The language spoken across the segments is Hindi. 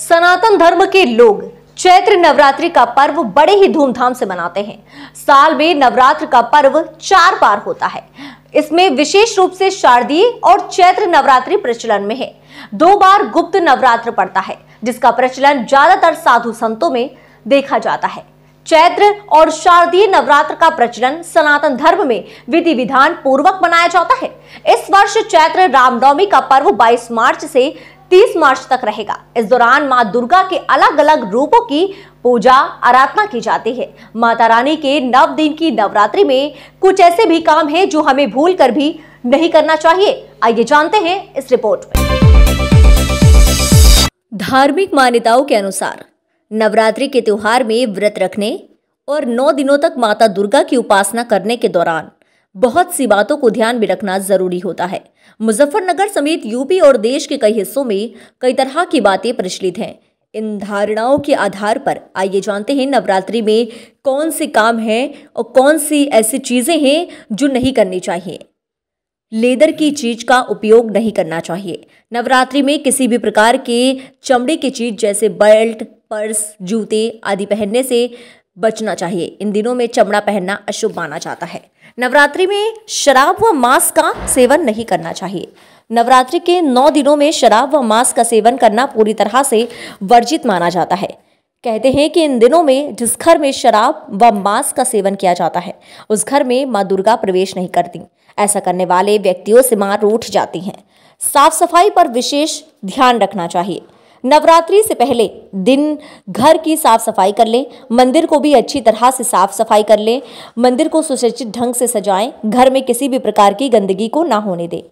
सनातन धर्म के लोग चैत्र नवरात्रि का पर्व बड़े ही धूमधाम से मनाते हैं साल में नवरात्र का पर्व चार बार होता है इसमें विशेष रूप से शारदीय और चैत्र नवरात्रि प्रचलन में है दो बार गुप्त नवरात्र पड़ता है जिसका प्रचलन ज्यादातर साधु संतों में देखा जाता है चैत्र और शारदीय नवरात्र का प्रचलन सनातन धर्म में विधि विधान पूर्वक मनाया जाता है इस वर्ष चैत्र रामनवमी का पर्व 22 मार्च से 30 मार्च तक रहेगा इस दौरान माँ दुर्गा के अलग अलग रूपों की पूजा आराधना की जाती है माता रानी के नव दिन की नवरात्रि में कुछ ऐसे भी काम है जो हमें भूल कर भी नहीं करना चाहिए आइए जानते हैं इस रिपोर्ट में धार्मिक मान्यताओं के अनुसार नवरात्रि के त्योहार में व्रत रखने और नौ दिनों तक माता दुर्गा की उपासना करने के दौरान बहुत सी बातों को ध्यान में रखना जरूरी होता है मुजफ्फरनगर समेत यूपी और देश के कई हिस्सों में कई तरह की बातें प्रचलित हैं इन धारणाओं के आधार पर आइए जानते हैं नवरात्रि में कौन से काम हैं और कौन सी ऐसी चीज़ें हैं जो नहीं करनी चाहिए लेदर की चीज का उपयोग नहीं करना चाहिए नवरात्रि में किसी भी प्रकार के चमड़े की चीज जैसे बेल्ट पर्स जूते आदि पहनने से बचना चाहिए इन दिनों में चमड़ा पहनना अशुभ माना जाता है नवरात्रि में शराब व मांस का सेवन नहीं करना चाहिए नवरात्रि के नौ दिनों में शराब व मांस का सेवन करना पूरी तरह से वर्जित माना जाता है कहते हैं कि इन दिनों में जिस घर में शराब व मांस का सेवन किया जाता है उस घर में माँ दुर्गा प्रवेश नहीं करती ऐसा करने वाले व्यक्तियों से माँ रूठ जाती हैं साफ सफाई पर विशेष ध्यान रखना चाहिए नवरात्रि से पहले दिन घर की साफ सफाई कर लें मंदिर को भी अच्छी तरह से साफ सफाई कर लें मंदिर को सुसज्जित ढंग से सजाएं घर में किसी भी प्रकार की गंदगी को ना होने दें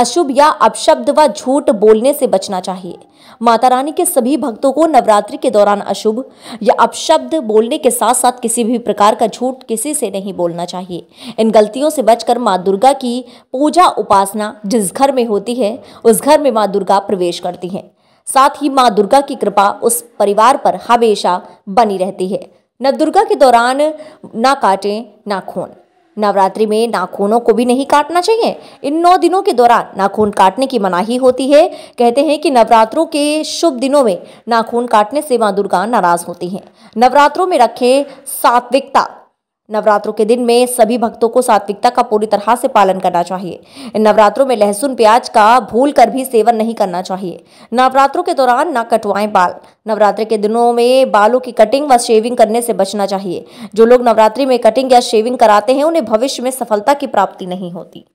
अशुभ या अपशब्द व झूठ बोलने से बचना चाहिए माता रानी के सभी भक्तों को नवरात्रि के दौरान अशुभ या अपशब्द बोलने के साथ साथ किसी भी प्रकार का झूठ किसी से नहीं बोलना चाहिए इन गलतियों से बचकर माँ दुर्गा की पूजा उपासना जिस घर में होती है उस घर में माँ दुर्गा प्रवेश करती हैं साथ ही माँ दुर्गा की कृपा उस परिवार पर हमेशा बनी रहती है नवदुर्गा के दौरान ना काटें नाखून नवरात्रि में नाखूनों को भी नहीं काटना चाहिए इन नौ दिनों के दौरान नाखून काटने की मनाही होती है कहते हैं कि नवरात्रों के शुभ दिनों में नाखून काटने से माँ दुर्गा नाराज होती हैं नवरात्रों में रखें सात्विकता नवरात्रों के दिन में सभी भक्तों को सात्विकता का पूरी तरह से पालन करना चाहिए इन नवरात्रों में लहसुन प्याज का भूल कर भी सेवन नहीं करना चाहिए नवरात्रों के दौरान ना कटवाएं बाल नवरात्रि के दिनों में बालों की कटिंग व शेविंग करने से बचना चाहिए जो लोग नवरात्रि में कटिंग या शेविंग कराते हैं उन्हें भविष्य में सफलता की प्राप्ति नहीं होती